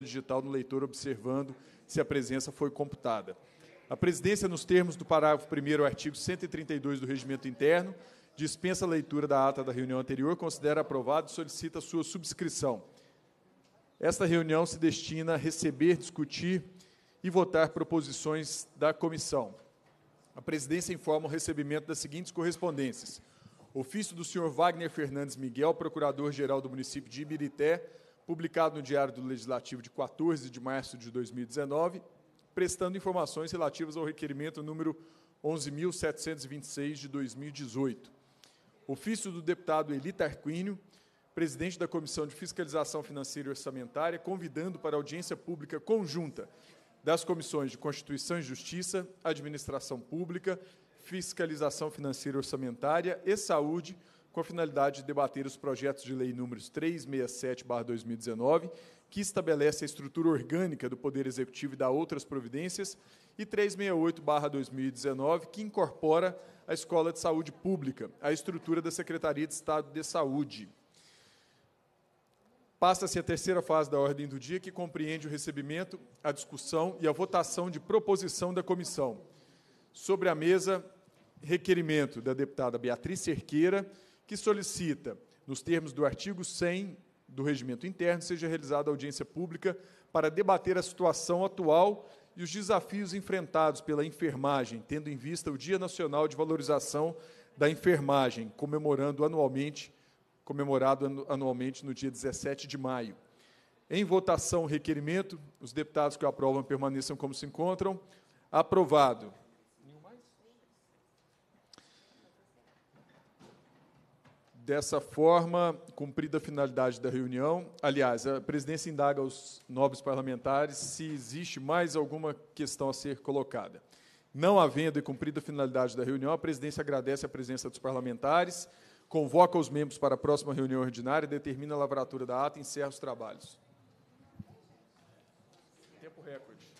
digital no leitor observando se a presença foi computada. A presidência, nos termos do parágrafo 1 artigo 132 do Regimento Interno, dispensa a leitura da ata da reunião anterior, considera aprovado e solicita sua subscrição. Esta reunião se destina a receber, discutir e votar proposições da comissão. A presidência informa o recebimento das seguintes correspondências: ofício do senhor Wagner Fernandes Miguel, procurador-geral do município de Ibirité, publicado no Diário do Legislativo de 14 de março de 2019, prestando informações relativas ao requerimento número 11.726 de 2018. Ofício do deputado Eli Tarquínio, presidente da Comissão de Fiscalização Financeira e Orçamentária, convidando para audiência pública conjunta das comissões de Constituição e Justiça, Administração Pública, Fiscalização Financeira e Orçamentária e Saúde, com a finalidade de debater os projetos de lei números 367/2019, que estabelece a estrutura orgânica do Poder Executivo e da outras providências, e 368/2019, que incorpora a Escola de Saúde Pública, a estrutura da Secretaria de Estado de Saúde. Passa-se a terceira fase da ordem do dia, que compreende o recebimento, a discussão e a votação de proposição da comissão. Sobre a mesa, requerimento da deputada Beatriz Cerqueira que solicita, nos termos do artigo 100 do Regimento Interno, seja realizada audiência pública para debater a situação atual e os desafios enfrentados pela enfermagem, tendo em vista o Dia Nacional de Valorização da Enfermagem, comemorando anualmente, comemorado anualmente no dia 17 de maio. Em votação, requerimento. Os deputados que aprovam permaneçam como se encontram. Aprovado. Dessa forma, cumprida a finalidade da reunião, aliás, a presidência indaga aos nobres parlamentares se existe mais alguma questão a ser colocada. Não havendo e cumprida a finalidade da reunião, a presidência agradece a presença dos parlamentares, convoca os membros para a próxima reunião ordinária, determina a lavratura da ata e encerra os trabalhos. Tempo recorde.